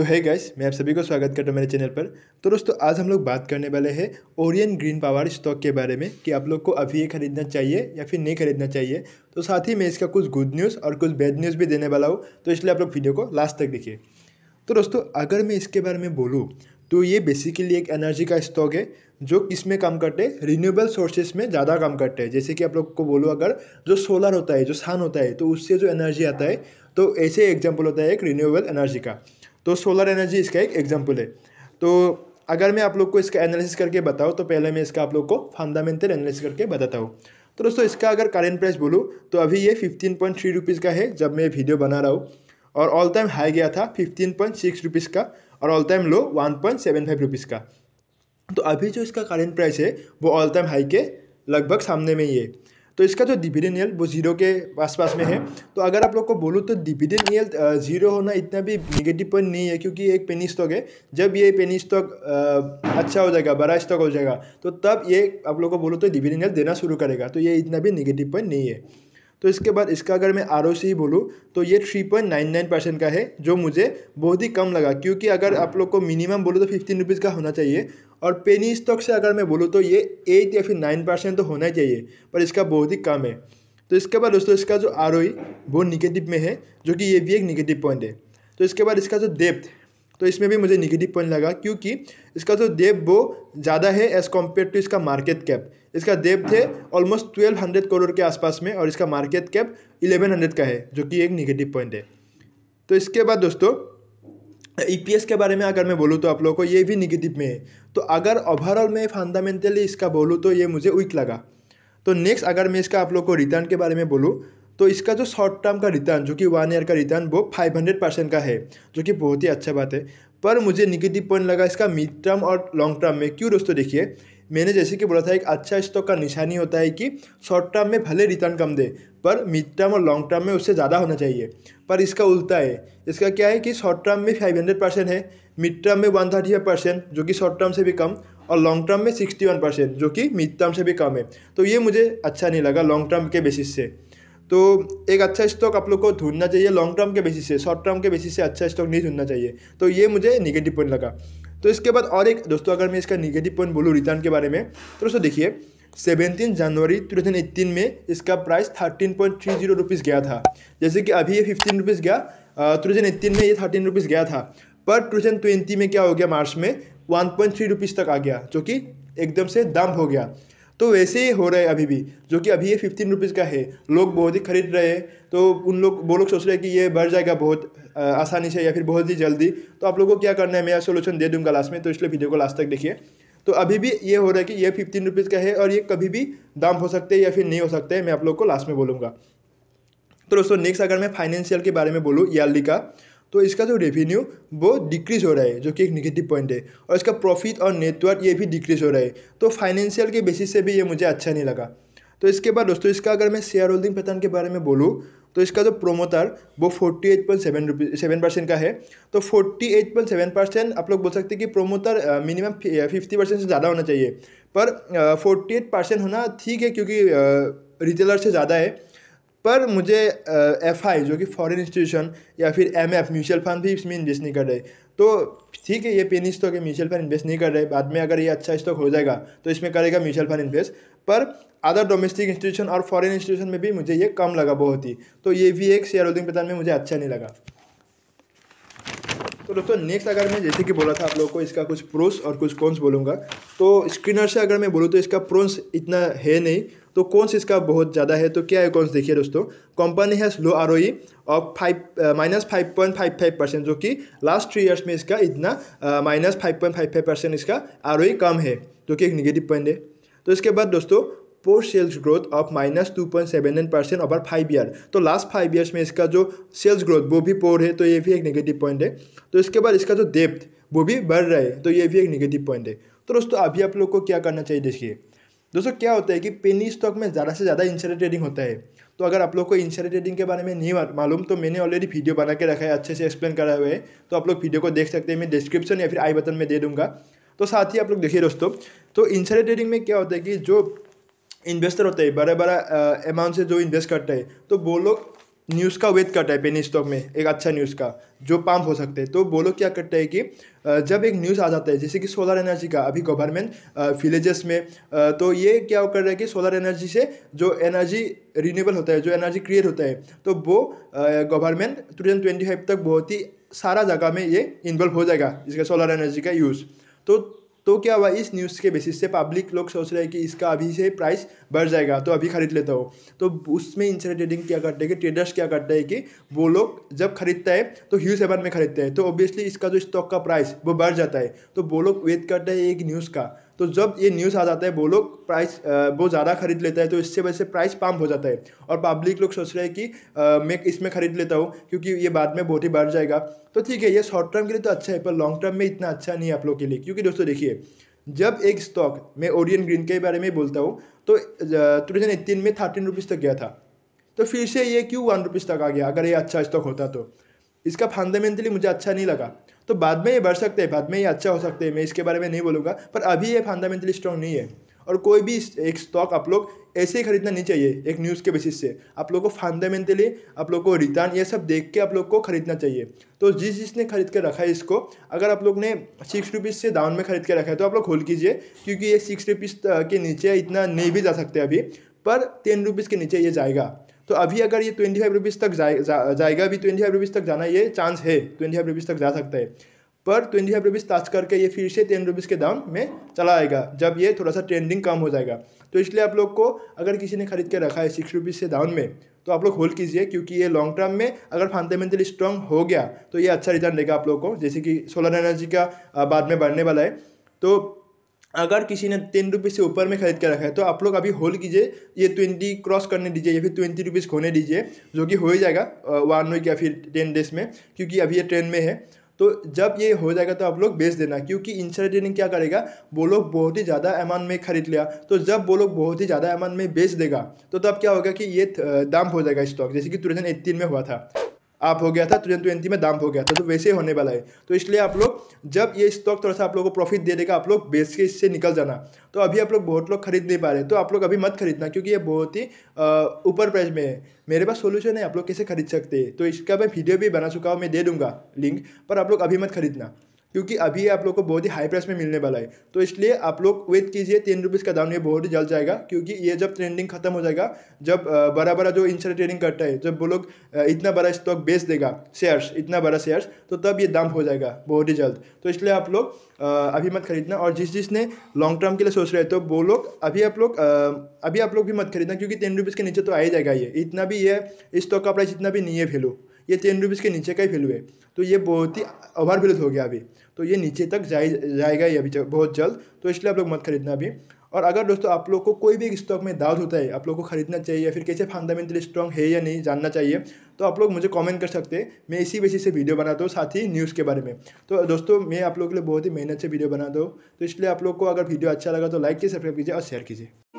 तो है गाइस मैं आप सभी को स्वागत करता हूँ मेरे चैनल पर तो दोस्तों आज हम लोग बात करने वाले हैं ओरियन ग्रीन पावर स्टॉक के बारे में कि आप लोग को अभी ये खरीदना चाहिए या फिर नहीं खरीदना चाहिए तो साथ ही मैं इसका कुछ गुड न्यूज़ और कुछ बैड न्यूज़ भी देने वाला हूँ तो इसलिए आप लोग वीडियो को लास्ट तक देखिए तो दोस्तों अगर मैं इसके बारे में बोलूँ तो ये बेसिकली एक एनर्जी का स्टॉक है जो किस में काम करते हैं रिन्यूएबल सोर्सेज में ज़्यादा काम करते हैं जैसे कि आप लोग को बोलो अगर जो सोलर होता है जो सन होता है तो उससे जो एनर्जी आता है तो ऐसे एग्जाम्पल होता है एक रिन्यूएबल एनर्जी का तो सोलर एनर्जी इसका एक एग्जाम्पल है तो अगर मैं आप लोग को इसका एनालिसिस करके बताऊँ तो पहले मैं इसका आप लोग को फंडामेंटल एनालिसिस करके बताता हूँ तो दोस्तों इसका अगर करेंट प्राइस बोलूँ तो अभी ये फिफ्टीन पॉइंट थ्री रुपीज़ का है जब मैं वीडियो बना रहा हूँ और ऑल टाइम हाई गया था फिफ्टीन पॉइंट सिक्स रुपीज़ का और all time low one point seven five rupees का तो अभी जो इसका करेंट प्राइस है वो ऑल टाइम हाई के लगभग सामने में ही है तो इसका जो डिविडेंड यल वो जीरो के आसपास में है तो अगर आप लोग को बोलूँ तो डिविडेंड यल जीरो होना इतना भी निगेटिव पॉइंट नहीं है क्योंकि एक पेनी स्टॉक है जब ये पेनी स्टॉक अच्छा हो जाएगा बड़ा स्टॉक हो जाएगा तो तब ये आप लोग को बोलो तो डिविडेंड यल देना शुरू करेगा तो ये इतना भी निगेटिव पॉइंट नहीं है तो इसके बाद इसका अगर मैं आर ओ सी बोलूँ तो ये three point nine nine percent का है जो मुझे बहुत ही कम लगा क्योंकि अगर आप लोग को मिनिमम बोलो तो फिफ्टीन रुपीज़ का होना चाहिए और पेनी स्टॉक से अगर मैं बोलूँ तो ये एट या फिर नाइन परसेंट तो होना चाहिए पर इसका बहुत ही कम है तो इसके बाद दोस्तों इसका जो आर e वो निगेटिव में है जो कि ये भी एक निगेटिव पॉइंट है तो इसके बाद इसका जो डेप्थ तो इसमें भी मुझे निगेटिव पॉइंट लगा क्योंकि इसका जो डेप वो ज़्यादा है एज़ कम्पेयर टू इसका मार्केट कैप इसका डेप है ऑलमोस्ट ट्वेल्व हंड्रेड करोड़ के आसपास में और इसका मार्केट कैप इलेवन हंड्रेड का है जो कि एक निगेटिव पॉइंट है तो इसके बाद दोस्तों ईपीएस e के बारे में अगर मैं बोलूँ तो आप लोगों को ये भी निगेटिव में है तो अगर ओवरऑल मैं फंडामेंटली इसका बोलूँ तो ये मुझे वीक लगा तो नेक्स्ट अगर मैं इसका आप लोग को रिटर्न के बारे में बोलूँ तो इसका जो शॉर्ट टर्म का रिटर्न जो कि वन ईयर का रिटर्न वो फाइव हंड्रेड परसेंट का है जो कि बहुत ही अच्छा बात है पर मुझे निगेटिव पॉइंट लगा इसका मिड टर्म और लॉन्ग टर्म में क्यों दोस्तों देखिए मैंने जैसे कि बोला था एक अच्छा स्टॉक का निशानी होता है कि शॉर्ट टर्म में भले रिटर्न कम दे पर मिड टर्म और लॉन्ग टर्म में उससे ज़्यादा होना चाहिए पर इसका उल्टा है इसका क्या है कि शॉर्ट टर्म में फाइव हंड्रेड परसेंट है मिड टर्म में वन थर्टी फाइव परसेंट जो कि शॉर्ट टर्म से भी कम और लॉन्ग टर्म में सिक्सटी वन परसेंट जो कि मिड टर्म से भी कम है तो ये मुझे अच्छा नहीं लगा लॉन्ग टर्म के बेसिस से तो एक अच्छा स्टॉक आप लोग को ढूंढना चाहिए लॉन्ग टर्म के बेसिस से शॉर्ट टर्म के बेसिस से अच्छा स्टॉक नहीं ढूंढना चाहिए तो ये मुझे निगेटिव पॉइंट लगा तो इसके बाद और एक दोस्तों अगर मैं इसका निगेटिव पॉइंट बोलूँ रिटर्न के बारे में तो दोस्तों देखिए सेवेंटीन जनवरी टू थाउजेंड एट्टीन में इसका price thirteen point three zero rupees गया था जैसे कि अभी ये फिफ्टीन रुपीज़ गया टू थाउजेंड एट्टीन में ये थर्टीन रुपीज़ गया था पर टू थाउजेंड ट्वेंटी में क्या हो गया मार्च में वन पॉइंट थ्री रुपीज़ तक आ गया जो कि एकदम से दम हो गया तो वैसे ही हो रहा है अभी भी जो कि अभी ये फिफ्टीन रुपीज़ का है लोग बहुत ही खरीद रहे हैं तो उन लोग वो लोग सोच रहे हैं कि ये बढ़ जाएगा बहुत आसानी से या फिर बहुत ही जल्दी तो आप लोगों को क्या करना है मैं सोल्यूशन दे दूँगा लास्ट में तो इसलिए वीडियो को लास्ट तक देखिए तो अभी भी ये हो रहा है कि ये फिफ्टीन रुपीज़ का है और ये कभी भी दाम हो सकते हैं या फिर नहीं हो सकते मैं आप लोग को लास्ट में बोलूँगा तो दोस्तों नेक्स्ट अगर मैं फाइनेंशियल के बारे में बोलूँ यार्ली e का तो इसका जो रेवेन्यू वो डिक्रीज़ हो रहा है जो कि एक निगेटिव पॉइंट है और इसका प्रॉफिट और नेटवर्क ये भी डिक्रीज़ हो रहा है तो फाइनेंशियल के बेसिस से भी ये मुझे अच्छा नहीं लगा तो इसके बाद दोस्तों इसका अगर मैं शेयर होल्डिंग पैटर्न के बारे में बोलूँ तो इसका जो प्रोमोटर वो forty eight point seven rupee seven percent का है तो forty eight point seven percent आप लोग बोल सकते हैं कि प्रोमोटर मिनिमम फिफ्टी परसेंट से ज़्यादा होना चाहिए पर फोर्टी एट परसेंट होना ठीक है क्योंकि रिटेलर से ज़्यादा है पर मुझे एफ आई जो कि फॉरेन इंस्टीट्यूशन या फिर एम एफ म्यूचुअल फंड भी इसमें इन्वेस्ट नहीं कर रहे तो ठीक है ये पेनी स्टॉक है म्यूचुअल फंड इन्वेस्ट नहीं कर रहे बाद में अगर ये अच्छा स्टॉक हो जाएगा तो इसमें करेगा म्यूचुअल फंड इन्वेस्ट पर अदर डोमेस्टिक इंस्टीट्यूशन और फॉरेन इंस्टीट्यूशन में भी मुझे ये कम लगा बहुत ही तो ये भी एक शेयर होल्डिंग पैटर्न में मुझे अच्छा नहीं लगा तो दोस्तों नेक्स्ट अगर मैं जैसे कि बोला था आप लोगों को इसका कुछ प्रोस और कुछ कौनस बोलूँगा तो स्क्रीनर से अगर मैं बोलूँ तो इसका प्रोन्स इतना है नहीं तो कौनस इसका बहुत ज़्यादा है तो क्या है कौनस देखिए दोस्तों कंपनी है slow R E of five minus five point five five percent जो कि लास्ट थ्री ईयर्स में इसका इतना minus five point five five percent इसका आर e कम है जो कि एक निगेटिव पॉइंट है तो इसके बाद दोस्तों post sales growth of minus two point seven nine percent over five year तो लास्ट फाइव ईयर्स में इसका जो सेल्स ग्रोथ वो भी पोर है तो ये भी एक नेगेटिव पॉइंट है तो इसके बाद इसका जो डेप्थ वो भी बढ़ रहा है तो ये भी एक नेगेटिव पॉइंट है तो दोस्तों अभी आप लोग को क्या करना चाहिए देखिए दोस्तों क्या होता है कि पेनी स्टॉक में ज़्यादा से ज़्यादा इंसाइडर ट्रेडिंग होता है तो अगर आप लोग को इंसाइडर ट्रेडिंग के बारे में नहीं मालूम तो मैंने ऑलरेडी वीडियो बना के रखा है अच्छे से एक्सप्लेन करा हुआ है तो आप लोग वीडियो को देख सकते हैं मैं डिस्क्रिप्शन या फिर आई बटन में दे दूंगा तो साथ ही आप लोग देखिए दोस्तों तो इंसाइडर ट्रेडिंग में क्या होता है कि जो इन्वेस्टर होते हैं बड़ा बड़ा अमाउंट से जो इन्वेस्ट करते हैं तो वो लोग न्यूज़ का वेट करता है पेनी स्टॉक में एक अच्छा न्यूज़ का जो पाम्प हो सकते हैं तो वो लोग क्या करते हैं कि जब एक न्यूज़ आ जाता है जैसे कि सोलर एनर्जी का अभी गवर्नमेंट विलेजेस में तो ये क्या कर रहा है कि सोलर एनर्जी से जो एनर्जी रिन्यूएबल होता है जो एनर्जी क्रिएट होता है तो वो government two thousand twenty five तक बहुत ही सारा जगह में ये इन्वॉल्व हो जाएगा इसका सोलर एनर्जी का यूज़ तो तो क्या हुआ इस न्यूज़ के बेसिस से पब्लिक लोग सोच रहे हैं कि इसका अभी से प्राइस बढ़ जाएगा तो अभी ख़रीद लेता हो तो उसमें इंसाइड ट्रेडिंग क्या करते हैं कि ट्रेडर्स क्या करते हैं कि वो लोग जब खरीदता है तो ह्यूज सेवन में खरीदते हैं तो ऑब्वियसली इसका जो स्टॉक का प्राइस वो बढ़ जाता है तो वो लोग वेट करते हैं एक न्यूज़ का तो जब ये न्यूज़ आ जाता है वो लोग प्राइस वो ज़्यादा खरीद लेता है तो इससे वैसे प्राइस पम्प हो जाता है और पब्लिक लोग सोच रहे हैं कि आ, मैं इसमें ख़रीद लेता हूँ क्योंकि ये बाद में बहुत ही बढ़ जाएगा तो ठीक है ये शॉर्ट टर्म के लिए तो अच्छा है पर लॉन्ग टर्म में इतना अच्छा नहीं है आप लोग के लिए क्योंकि दोस्तों देखिए जब एक स्टॉक मैं ओरियन ग्रीन के बारे में बोलता हूँ तो टू थाउजेंड एट्टीन में थर्टीन रुपीज़ तक गया था तो फिर से ये क्यों वन रुपीज़ तक आ गया अगर ये अच्छा स्टॉक होता तो इसका फंडामेंटली मुझे अच्छा नहीं लगा तो बाद में ये बढ़ सकते हैं बाद में ये अच्छा हो सकते हैं मैं इसके बारे में नहीं बोलूँगा पर अभी ये फंडामेंटली स्ट्रॉन्ग नहीं है और कोई भी एक स्टॉक आप लोग ऐसे ही खरीदना नहीं चाहिए एक न्यूज़ के बेसिस से आप लोग को फंडामेंटली आप लोग को रिटर्न ये सब देख के आप लोग को खरीदना चाहिए तो जिस जिसने खरीद कर रखा है इसको अगर आप लोग ने सिक्स रुपीज़ से डाउन में खरीद के रखा है तो आप लोग होल्ड कीजिए क्योंकि ये सिक्स रुपीज़ के नीचे इतना नहीं भी जा सकते अभी पर टेन रुपीज़ के नीचे ये जाएगा तो अभी अगर ये ट्वेंटी फाइव रुपीज़ तक जाए, जा, जाएगा अभी ट्वेंटी फाइव रुपीज़ तक जाना ये चांस है ट्वेंटी फाइव रुपीज़ तक जा सकता है पर ट्वेंटी फाइव रुपीज़ टच करके ये फिर से टेन रुपीज़ के दाम में चला आएगा जब ये थोड़ा सा ट्रेंडिंग कम हो जाएगा तो इसलिए आप लोग को अगर किसी ने खरीद के रखा है सिक्स रुपीज़ से डाउन में तो आप लोग होल्ड कीजिए क्योंकि ये लॉन्ग टर्म में अगर फंडामेंटली स्ट्रॉन्ग हो गया तो ये अच्छा रिटर्न देगा आप लोग को जैसे कि सोलर एनर्जी का बाद में बढ़ने वाला है तो अगर किसी ने टेन रुपीज़ से ऊपर में खरीद के रखा है तो आप लोग अभी होल्ड कीजिए ये ट्वेंटी क्रॉस करने दीजिए या फिर ट्वेंटी रुपीज़ खोने दीजिए जो कि हो ही जाएगा वन वीक या फिर टेन डेज में क्योंकि अभी ये ट्रेन में है तो जब ये हो जाएगा तो आप लोग बेच देना क्योंकि इंसर ट्रेडिंग क्या करेगा वो लोग बहुत ही ज़्यादा अमाउंट में खरीद लिया तो जब वो लोग बहुत ही ज़्यादा अमाउंट में बेच देगा तो तब क्या होगा कि ये दाम हो जाएगा स्टॉक जैसे कि टू में हुआ था आप हो गया था ट्वेंटी ट्वेंटी में दाम हो गया था तो वैसे ही होने वाला है तो इसलिए आप लोग जब ये स्टॉक थोड़ा सा आप लोग को प्रॉफिट दे देगा आप लोग बेच के इससे निकल जाना तो अभी आप लोग बहुत लोग खरीद नहीं पा रहे तो आप लोग अभी मत खरीदना क्योंकि ये बहुत ही ऊपर प्राइस में है मेरे पास सोल्यूशन है आप लोग कैसे खरीद सकते हैं तो इसका मैं वीडियो भी बना चुका हूँ मैं दे दूँगा लिंक पर आप लोग अभी मत खरीदना क्योंकि अभी आप लोग को बहुत ही हाई प्राइस में मिलने वाला है तो इसलिए आप लोग वेट कीजिए तीन रुपीज़ का दाम ये बहुत ही जल्द जाएगा क्योंकि ये जब ट्रेंडिंग खत्म हो जाएगा जब बड़ा बड़ा जो इंसर ट्रेडिंग करता है जब वो लोग इतना बड़ा स्टॉक बेच देगा शेयर्स इतना बड़ा शेयर्स तो तब ये दाम हो जाएगा बहुत ही जल्द तो इसलिए आप लोग अभी मत खरीदना और जिस जिसने लॉन्ग टर्म के लिए सोच रहे तो वो लोग अभी आप लोग अभी आप लोग भी मत खरीदना क्योंकि टेन रुपीज़ के नीचे तो आ ही जाएगा ये इतना भी ये स्टॉक का प्राइस इतना भी नहीं है वैल्यू ये टेन रुपीज़ के नीचे का ही वैल्यू है तो ये बहुत ही ओवर वैल्यूड हो गया अभी तो ये नीचे तक जाए जाएगा ही अभी बहुत जल्द तो इसलिए आप लोग मत खरीदना अभी और अगर दोस्तों आप लोग को कोई भी स्टॉक में दाउट होता है आप लोग को खरीदना चाहिए या फिर कैसे फंडामेंटली स्ट्रॉन्ग है या नहीं जानना चाहिए तो आप लोग मुझे कमेंट कर सकते हैं मैं इसी वजह से वीडियो बनाता हूँ साथ ही न्यूज़ के बारे में तो दोस्तों मैं आप लोग के लिए बहुत ही मेहनत से वीडियो बनाता हूँ तो इसलिए आप लोग को अगर वीडियो अच्छा लगा तो लाइक कीजिए सब्सक्राइब कीजिए और शेयर कीजिए